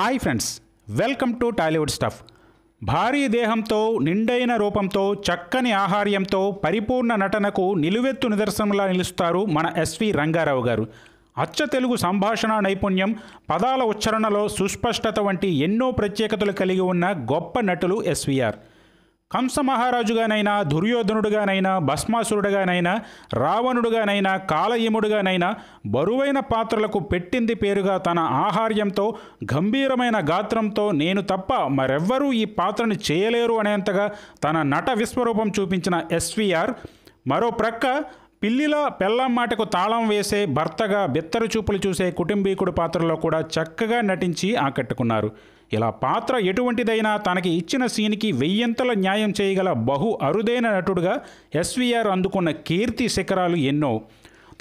hi friends welcome to Tollywood stuff భారీ దేహంతో నిండైన రూపంతో చక్కని ఆహార్యంతో పరిపూర్ణ నటనకు నిలువెత్తు నిదర్శనంలా నిలుస్తారు మన ఎస్వి రంగారావు గారు అచ్చ తెలుగు సంభాషణ నైపుణ్యం పదాల ఉచ్చారణలో సుస్పష్టత వంటి ఎన్నో ప్రత్యేకతలు కలిగి ఉన్న గొప్ప నటులు ఎస్వీఆర్ కంసమహారాజుగానైనా దుర్యోధనుడుగానైనా భస్మాసురుడుగానైనా రావణుడుగానైనా కాలయముడుగానైనా బరువైన పాత్రలకు పెట్టింది పేరుగా తన ఆహార్యంతో గంభీరమైన గాత్రంతో నేను తప్ప మరెవ్వరూ ఈ పాత్రను చేయలేరు అనేంతగా తన నట విశ్వరూపం చూపించిన ఎస్విఆర్ మరో ప్రక్క పిల్లిలో పెళ్ళం మాటకు తాళం వేసే భర్తగా బిత్తరు చూపులు చూసే కుటుంబీకుడు పాత్రలో కూడా చక్కగా నటించి ఆకట్టుకున్నారు ఇలా పాత్ర ఎటువంటిదైనా తనకి ఇచ్చిన సీన్కి వెయ్యంతల న్యాయం చేయగల బహు అరుదైన నటుడుగా ఎస్వీఆర్ అందుకున్న కీర్తి శిఖరాలు ఎన్నో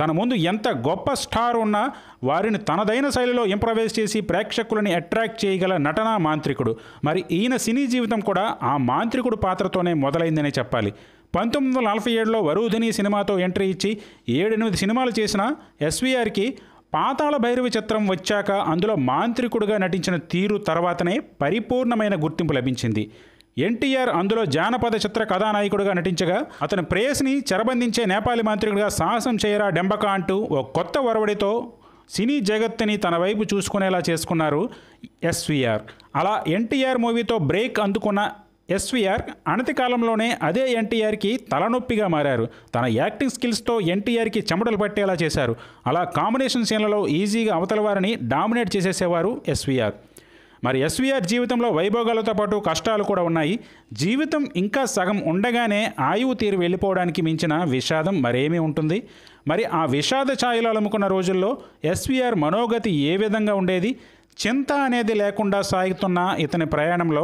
తన ముందు ఎంత గొప్ప స్టార్ ఉన్నా వారిని తనదైన శైలిలో ఇంప్రవైజ్ చేసి ప్రేక్షకులని అట్రాక్ట్ చేయగల నటనా మాంత్రికుడు మరి ఈయన సినీ జీవితం కూడా ఆ మాంత్రికుడు పాత్రతోనే మొదలైందనే చెప్పాలి పంతొమ్మిది వందల నలభై ఏడులో వరుధిని సినిమాతో ఎంట్రీ ఇచ్చి ఏడెనిమిది సినిమాలు చేసిన ఎస్వీఆర్కి పాతాళ భైరవి చిత్రం వచ్చాక అందులో మాంత్రికుడుగా నటించిన తీరు తర్వాతనే పరిపూర్ణమైన గుర్తింపు లభించింది ఎన్టీఆర్ అందులో జానపద చిత్ర కథానాయకుడిగా నటించగా అతను ప్రేయస్ని చెరబంధించే నేపాలి మాంత్రికుడిగా సాహసం చేయరా డెంబక అంటూ ఓ కొత్త ఒరవడితో సినీ జగత్తుని తన వైపు చూసుకునేలా చేసుకున్నారు ఎస్వీఆర్ అలా ఎన్టీఆర్ మూవీతో బ్రేక్ అందుకున్న ఎస్వీఆర్ అనతి కాలంలోనే అదే ఎన్టీఆర్కి తలనొప్పిగా మారారు తన యాక్టింగ్ స్కిల్స్తో ఎన్టీఆర్కి చెమటలు పట్టేలా చేశారు అలా కాంబినేషన్ సీన్లలో ఈజీగా అవతల వారిని డామినేట్ చేసేసేవారు ఎస్వీఆర్ మరి ఎస్వీఆర్ జీవితంలో వైభోగాలతో పాటు కష్టాలు కూడా ఉన్నాయి జీవితం ఇంకా సగం ఉండగానే ఆయువు తీరు వెళ్ళిపోవడానికి మించిన విషాదం మరేమీ ఉంటుంది మరి ఆ విషాద ఛాయలు అలుముకున్న రోజుల్లో ఎస్వీఆర్ మనోగతి ఏ విధంగా ఉండేది చింత అనేది లేకుండా సాగుతున్న ఇతని ప్రయాణంలో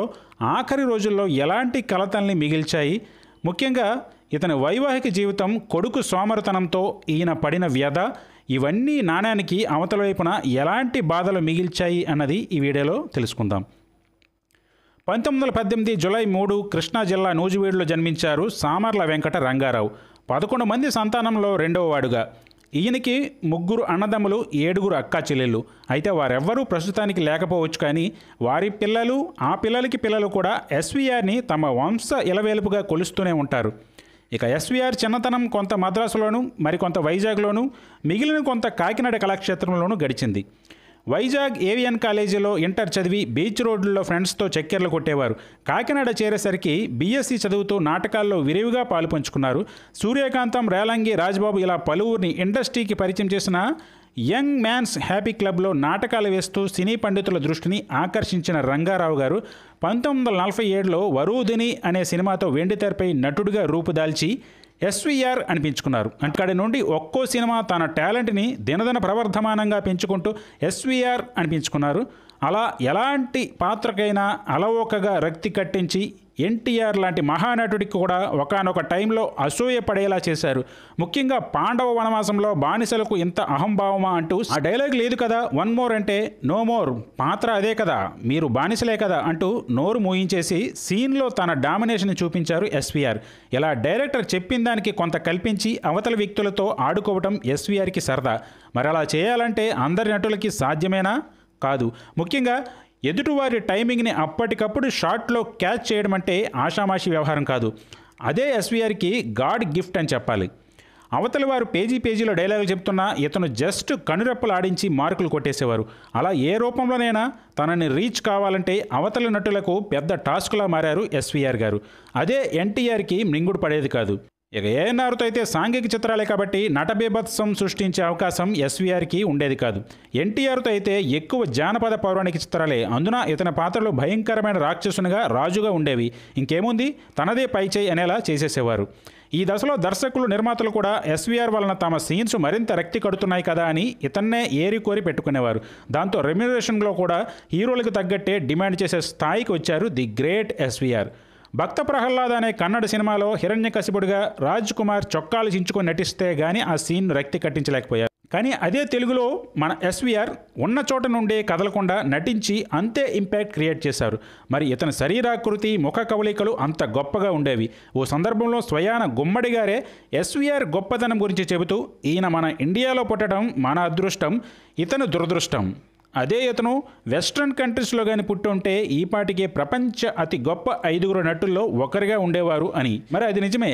ఆఖరి రోజుల్లో ఎలాంటి కలతల్ని మిగిల్చాయి ముఖ్యంగా ఇతని వైవాహిక జీవితం కొడుకు సోమరతనంతో ఈయన పడిన వ్యధ ఇవన్నీ నాణ్యానికి అవతల వైపున ఎలాంటి బాధలు మిగిల్చాయి అన్నది ఈ వీడియోలో తెలుసుకుందాం పంతొమ్మిది వందల పద్దెనిమిది జులై మూడు కృష్ణా జిల్లా నూజివీడులో జన్మించారు సామర్ల వెంకట రంగారావు పదకొండు మంది సంతానంలో రెండవ వాడుగా ఈయనకి ముగ్గురు అన్నదమ్ములు ఏడుగురు అక్కా చెల్లెళ్ళు అయితే వారెవ్వరూ ప్రస్తుతానికి లేకపోవచ్చు కానీ వారి పిల్లలు ఆ పిల్లలకి పిల్లలు కూడా ఎస్వీఆర్ని తమ వంశ ఇలవేలుపుగా కొలుస్తూనే ఉంటారు ఇక ఎస్వీఆర్ చిన్నతనం కొంత మద్రాసులోను మరికొంత వైజాగ్లోను మిగిలిన కొంత కాకినాడ కళాక్షేత్రంలోనూ గడిచింది వైజాగ్ ఏవియన్ కాలేజీలో ఇంటర్ చదివి బీచ్ రోడ్లలో ఫ్రెండ్స్తో చక్కెర్లు కొట్టేవారు కాకినాడ చేరేసరికి బీఎస్సీ చదువుతూ నాటకాల్లో విరివిగా పాలుపంచుకున్నారు సూర్యకాంతం రేలంగి రాజ్బాబు ఇలా పలువురిని ఇండస్ట్రీకి పరిచయం చేసిన యంగ్ మ్యాన్స్ హ్యాపీ క్లబ్లో నాటకాలు వేస్తూ సినీ పండితుల దృష్టిని ఆకర్షించిన రంగారావు గారు పంతొమ్మిది వందల నలభై ఏడులో వరూధిని అనే సినిమాతో వెండితెరపై నటుడిగా రూపుదాల్చి ఎస్వీఆర్ అని పెంచుకున్నారు అక్కడి నుండి ఒక్కో సినిమా తన టాలెంట్ని దినదిన ప్రవర్ధమానంగా పెంచుకుంటూ ఎస్వీఆర్ అని పెంచుకున్నారు అలా ఎలాంటి పాత్రకైనా అలవోకగా రక్తి కట్టించి ఎన్టీఆర్ లాంటి మహానటుడికి కూడా ఒకనొక టైంలో అసూయ పడేలా చేశారు ముఖ్యంగా పాండవ వనవాసంలో బానిసలకు ఇంత అహంభావమా అంటూ ఆ డైలాగ్ లేదు కదా వన్ మోర్ అంటే నో మోర్ పాత్ర అదే కదా మీరు బానిసలే కదా అంటూ నోరు మూయించేసి సీన్లో తన డామినేషన్ చూపించారు ఎస్వీఆర్ ఇలా డైరెక్టర్ చెప్పిన దానికి కొంత కల్పించి అవతల వ్యక్తులతో ఆడుకోవటం ఎస్వీఆర్కి సరదా మరి అలా చేయాలంటే అందరి నటులకి సాధ్యమేనా కాదు ముఖ్యంగా ఎదుటివారి టైమింగ్ని అప్పటికప్పుడు షార్ట్లో క్యాచ్ చేయడం అంటే ఆషామాషి వ్యవహారం కాదు అదే ఎస్వీఆర్కి గాడ్ గిఫ్ట్ అని చెప్పాలి అవతల వారు పేజీ పేజీలో డైలాగులు చెప్తున్నా ఇతను జస్ట్ కనురెప్పలు ఆడించి మార్కులు కొట్టేసేవారు అలా ఏ రూపంలోనైనా తనని రీచ్ కావాలంటే అవతల నటులకు పెద్ద టాస్క్లా మారారు ఎస్వీఆర్ గారు అదే ఎన్టీఆర్కి మింగుడు పడేది కాదు ఇక ఏఎన్ఆర్తో అయితే సాంఘిక చిత్రాలే కాబట్టి నటబీభత్సం సృష్టించే అవకాశం ఎస్వీఆర్కి ఉండేది కాదు ఎన్టీఆర్తో అయితే ఎక్కువ జానపద పౌరాణిక చిత్రాలే అందున ఇతని పాత్రలు భయంకరమైన రాక్షసునిగా రాజుగా ఉండేవి ఇంకేముంది తనదే పైచేయి అనేలా చేసేసేవారు ఈ దశలో దర్శకులు నిర్మాతలు కూడా ఎస్వీఆర్ వలన తమ సీన్స్ మరింత రక్తి కడుతున్నాయి కదా అని ఇతన్నే ఏరి కోరి పెట్టుకునేవారు దాంతో రెమ్యునరేషన్లో కూడా హీరోలకు తగ్గట్టే డిమాండ్ చేసే స్థాయికి వచ్చారు ది గ్రేట్ ఎస్వీఆర్ భక్త ప్రహ్లాద్ అనే కన్నడ సినిమాలో హిరణ్యకశిపుడిగా రాజ్ కుమార్ చొక్కాలు చించుకొని నటిస్తే గానీ ఆ సీన్ రక్తి కట్టించలేకపోయారు కానీ అదే తెలుగులో మన ఎస్వీఆర్ ఉన్న చోట నుండే కదలకుండా నటించి అంతే ఇంపాక్ట్ క్రియేట్ చేశారు మరి ఇతని శరీరాకృతి ముఖ కవలికలు అంత గొప్పగా ఉండేవి ఓ సందర్భంలో స్వయాన గుమ్మడి గారే ఎస్వీఆర్ గొప్పతనం గురించి చెబుతూ ఈయన మన ఇండియాలో పుట్టడం మన అదృష్టం ఇతను దురదృష్టం అదే ఇతను వెస్ట్రన్ కంట్రీస్లో కానీ పుట్టి ఈ పాటికే ప్రపంచ అతి గొప్ప ఐదుగురు నటుల్లో ఒకరిగా ఉండేవారు అని మరి అది నిజమే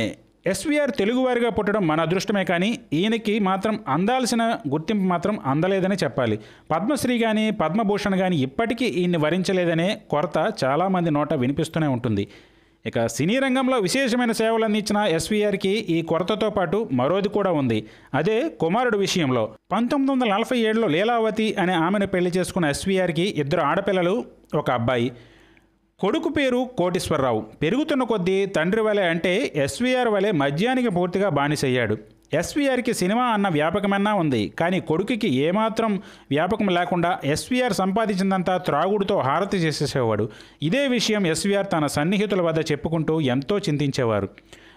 ఎస్వీఆర్ తెలుగువారిగా పుట్టడం మన అదృష్టమే కానీ ఈయనకి మాత్రం అందాల్సిన గుర్తింపు మాత్రం అందలేదని చెప్పాలి పద్మశ్రీ కానీ పద్మభూషణ్ కానీ ఇప్పటికీ ఈయన్ని వరించలేదనే కొరత చాలామంది నోట వినిపిస్తూనే ఉంటుంది ఇక సినీ రంగంలో విశేషమైన సేవలు అందించిన ఎస్వీఆర్కి ఈ కొరతతో పాటు మరోది కూడా ఉంది అదే కుమారుడు విషయంలో పంతొమ్మిది వందల నలభై ఏడులో లీలావతి అనే ఆమెను పెళ్లి చేసుకున్న ఎస్వీఆర్కి ఇద్దరు ఆడపిల్లలు ఒక అబ్బాయి కొడుకు పేరు కోటీశ్వరరావు పెరుగుతున్న కొద్దీ తండ్రి వలె అంటే ఎస్వీఆర్ వలె మద్యానికి పూర్తిగా బానిసయ్యాడు ఎస్వీఆర్కి సినిమా అన్న వ్యాపకమన్నా ఉంది కానీ కొడుకుకి ఏమాత్రం వ్యాపకం లేకుండా ఎస్వీఆర్ సంపాదించిందంతా త్రాగుడుతో హారతి చేసేసేవాడు ఇదే విషయం ఎస్వీఆర్ తన సన్నిహితుల వద్ద చెప్పుకుంటూ ఎంతో చింతించేవారు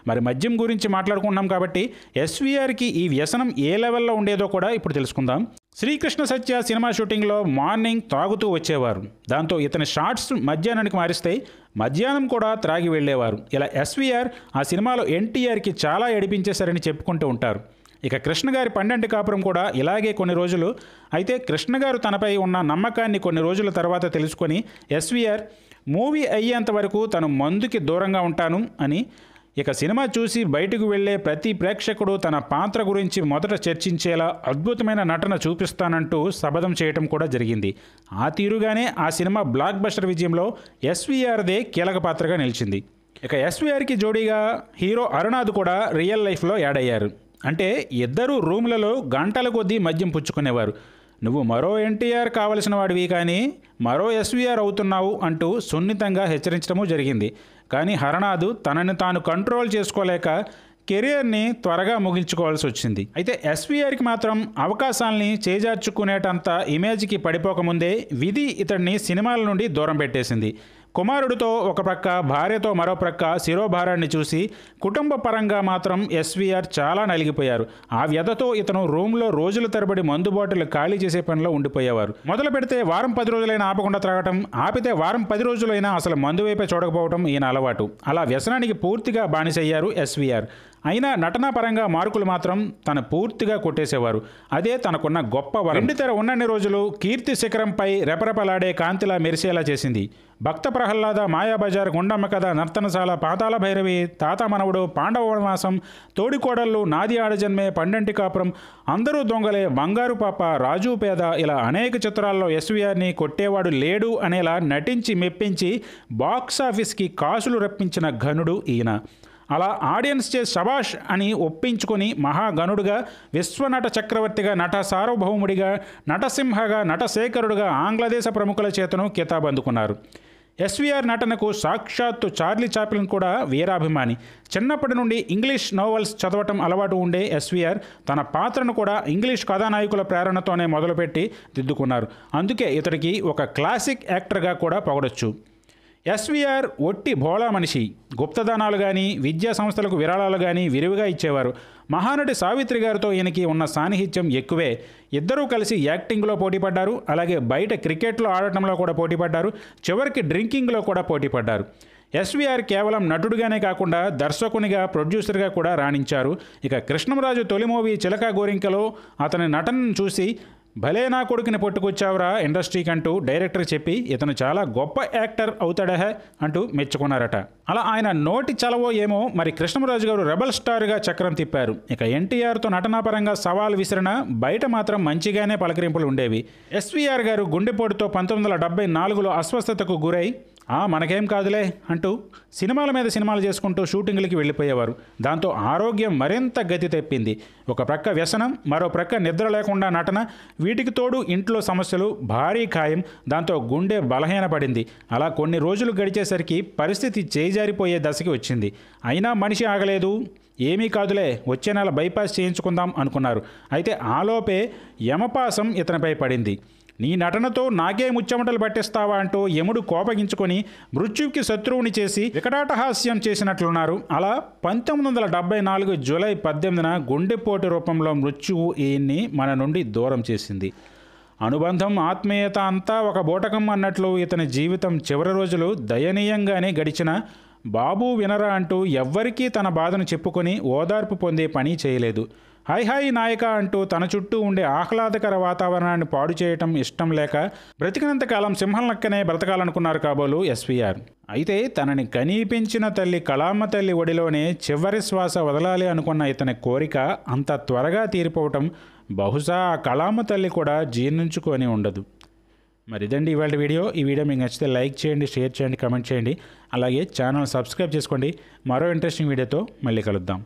మరి మద్యం గురించి మాట్లాడుకుంటున్నాం కాబట్టి ఎస్వీఆర్కి ఈ వ్యసనం ఏ లెవెల్లో ఉండేదో కూడా ఇప్పుడు తెలుసుకుందాం శ్రీకృష్ణ సత్య సినిమా షూటింగ్లో మార్నింగ్ త్రాగుతూ వచ్చేవారు దాంతో ఇతని షార్ట్స్ మధ్యాహ్నానికి మారిస్తే మధ్యాహ్నం కూడా త్రాగి వెళ్ళేవారు ఇలా ఎస్వీఆర్ ఆ సినిమాలో ఎన్టీఆర్కి చాలా ఎడిపించేశారని చెప్పుకుంటూ ఉంటారు ఇక కృష్ణ గారి పండంటి కాపురం కూడా ఇలాగే కొన్ని రోజులు అయితే కృష్ణ గారు తనపై ఉన్న నమ్మకాన్ని కొన్ని రోజుల తర్వాత తెలుసుకొని ఎస్వీఆర్ మూవీ అయ్యేంత వరకు తను మందుకి దూరంగా ఉంటాను అని ఇక సినిమా చూసి బయటకు వెళ్లే ప్రతి ప్రేక్షకుడు తన పాత్ర గురించి మొదట చర్చించేలా అద్భుతమైన నటన చూపిస్తానంటూ శపథం చేయటం కూడా జరిగింది ఆ తీరుగానే ఆ సినిమా బ్లాక్ బస్టర్ విజయంలో ఎస్వీఆర్దే కీలక పాత్రగా నిలిచింది ఇక ఎస్వీఆర్కి జోడీగా హీరో అరుణాథ్ కూడా రియల్ లైఫ్లో యాడ్ అయ్యారు అంటే ఇద్దరు రూమ్లలో గంటల కొద్దీ మద్యం పుచ్చుకునేవారు నువ్వు మరో ఎన్టీఆర్ కావలసిన వాడివి కానీ మరో ఎస్వీఆర్ అవుతున్నావు అంటూ సున్నితంగా హెచ్చరించడము జరిగింది కానీ హరనాథ్ తనని తాను కంట్రోల్ చేసుకోలేక కెరియర్ని త్వరగా ముగించుకోవాల్సి వచ్చింది అయితే ఎస్వీఆర్కి మాత్రం అవకాశాల్ని చేజార్చుకునేటంత ఇమేజ్కి పడిపోకముందే విధి ఇతడిని సినిమాల నుండి దూరం పెట్టేసింది కుమారుడితో ఒక ప్రక్క భార్యతో మరో ప్రక్క శిరోభారాన్ని చూసి కుటుంబ పరంగా మాత్రం ఎస్వీఆర్ చాలా నలిగిపోయారు ఆ వ్యధతో ఇతను రూమ్లో రోజుల తరబడి మందు బాటిల్ ఖాళీ చేసే పనిలో ఉండిపోయేవారు మొదలు పెడితే వారం పది రోజులైనా ఆపకుండా త్రాగటం ఆపితే వారం పది రోజులైనా అసలు మందు వైపే చూడకపోవటం ఈయన అలవాటు అలా వ్యసనానికి పూర్తిగా బానిసయ్యారు ఎస్వీఆర్ అయినా నటనాపరంగా మార్కులు మాత్రం తన పూర్తిగా కొట్టేసేవారు అదే తనకున్న గొప్ప రెండు తెర ఉన్నన్ని రోజులు కీర్తి శిఖరంపై రెపరెపలాడే కాంతిలా మెరిసేలా చేసింది భక్త ప్రహ్లాద మాయాబజార్ గుండమ్మ కథ నర్తనశాల పాతాల భైరవి తాత మనవుడు పాండవ వనవాసం తోడికోడళ్ళు నాది ఆడజన్మే పండంటి కాపురం అందరూ దొంగలే బంగారు పాప రాజు పేద ఇలా అనేక చిత్రాల్లో ఎస్వీఆర్ని కొట్టేవాడు లేడు అనేలా నటించి మెప్పించి బాక్సాఫీస్కి కాసులు రప్పించిన ఘనుడు ఈయన అలా ఆడియన్స్ చే శభాష్ అని ఒప్పించుకొని మహాగణుడుగా విశ్వనట చక్రవర్తిగా నట సార్వభౌముడిగా నటసింహగా నటశేఖరుడుగా ఆంగ్లదేశ ప్రముఖుల చేతను కితాబ్ అందుకున్నారు ఎస్వీఆర్ నటనకు సాక్షాత్తు చార్లీ చాప్లిన్ కూడా వీరాభిమాని చిన్నప్పటి నుండి ఇంగ్లీష్ నోవెల్స్ చదవటం అలవాటు ఉండే ఎస్వీఆర్ తన పాత్రను కూడా ఇంగ్లీష్ కథానాయకుల ప్రేరణతోనే మొదలుపెట్టి దిద్దుకున్నారు అందుకే ఇతడికి ఒక క్లాసిక్ యాక్టర్గా కూడా పొగడొచ్చు ఎస్వీఆర్ ఒట్టి భోళా మనిషి గుప్తదానాలు కానీ విద్యా సంస్థలకు విరాళాలు కానీ విరివిగా ఇచ్చేవారు మహానటి సావిత్రి గారితో ఈయనకి ఉన్న సాన్నిహిత్యం ఎక్కువే ఇద్దరూ కలిసి యాక్టింగ్లో పోటీపడ్డారు అలాగే బయట క్రికెట్లో ఆడటంలో కూడా పోటీపడ్డారు చివరికి డ్రింకింగ్లో కూడా పోటీపడ్డారు ఎస్వీఆర్ కేవలం నటుడుగానే కాకుండా దర్శకునిగా ప్రొడ్యూసర్గా కూడా రాణించారు ఇక కృష్ణంరాజు తొలి మూవీ చిలక గోరింకలో అతని నటనను చూసి భలే నా కొడుకుని పట్టుకొచ్చావురా ఇండస్ట్రీకి అంటూ డైరెక్టర్ చెప్పి ఇతను చాలా గొప్ప యాక్టర్ అవుతాడహే అంటూ మెచ్చుకున్నారట అలా ఆయన నోటి చలవో ఏమో మరి కృష్ణరాజు గారు రెబల్ స్టార్గా చక్రం తిప్పారు ఇక ఎన్టీఆర్తో నటనాపరంగా సవాల్ విసిరిన బయట మాత్రం మంచిగానే పలకరింపులు ఉండేవి ఎస్వీఆర్ గారు గుండెపోటుతో పంతొమ్మిది వందల నాలుగులో అస్వస్థతకు గురై మనకేం కాదులే అంటూ సినిమాల మీద సినిమాలు చేసుకుంటూ షూటింగ్లకి వెళ్ళిపోయేవారు దాంతో ఆరోగ్యం మరింత గతి తెప్పింది ఒక ప్రక్క వ్యసనం మరో ప్రక్క నిద్ర లేకుండా నటన వీటికి తోడు ఇంట్లో సమస్యలు భారీ ఖాయం దాంతో గుండె బలహీనపడింది అలా కొన్ని రోజులు గడిచేసరికి పరిస్థితి చేజారిపోయే దశకి వచ్చింది అయినా మనిషి ఆగలేదు ఏమీ కాదులే వచ్చే నెల బైపాస్ చేయించుకుందాం అనుకున్నారు అయితే ఆలోపే యమపాసం ఇతనిపై పడింది నీ నటనతో నాకే ముచ్చమటలు పట్టిస్తావా అంటూ యముడు కోపగించుకొని మృత్యుకి శత్రువుని చేసి వికటాటహాస్యం చేసినట్లున్నారు అలా పంతొమ్మిది వందల డెబ్బై నాలుగు జూలై పద్దెనిమిదిన గుండెపోటు రూపంలో మృత్యువు ఈయన్ని మన నుండి దూరం చేసింది అనుబంధం ఆత్మీయత అంతా ఒక బోటకం అన్నట్లు ఇతని జీవితం చివరి రోజులు దయనీయంగానే గడిచిన బాబు వినరా అంటూ ఎవ్వరికీ తన బాధను చెప్పుకొని ఓదార్పు పొందే పని చేయలేదు హై హాయ్ నాయక అంటూ తన చుట్టూ ఉండే ఆహ్లాదకర వాతావరణాన్ని పాడు చేయటం ఇష్టం లేక బ్రతికినంత కాలం సింహం లెక్కనే బ్రతకాలనుకున్నారు కాబోలు ఎస్వీఆర్ అయితే తనని కనీపించిన తల్లి కళామ్మ తల్లి ఒడిలోనే చివరి శ్వాస వదలాలి అనుకున్న ఇతని కోరిక అంత త్వరగా తీరిపోవటం బహుశా ఆ కళామ్మ తల్లి కూడా జీర్ణించుకొని ఉండదు మరి ఇదండి ఇవాళ వీడియో ఈ వీడియో మీకు నచ్చితే లైక్ చేయండి షేర్ చేయండి కమెంట్ చేయండి అలాగే ఛానల్ సబ్స్క్రైబ్ చేసుకోండి మరో ఇంట్రెస్టింగ్ వీడియోతో మళ్ళీ కలుద్దాం